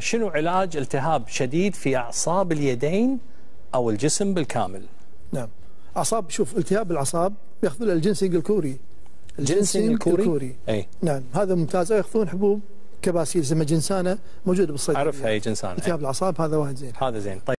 شنو علاج التهاب شديد في اعصاب اليدين او الجسم بالكامل؟ نعم اعصاب شوف التهاب الاعصاب ياخذون الجنسنج الكوري الجنسنج يعني الكوري, الكوري. اي نعم هذا ممتاز ياخذون حبوب كباسيل اسمها جنسانه موجوده بالصيدليه اعرفها اي جنسانه التهاب الاعصاب هذا واحد زين هذا زين طيب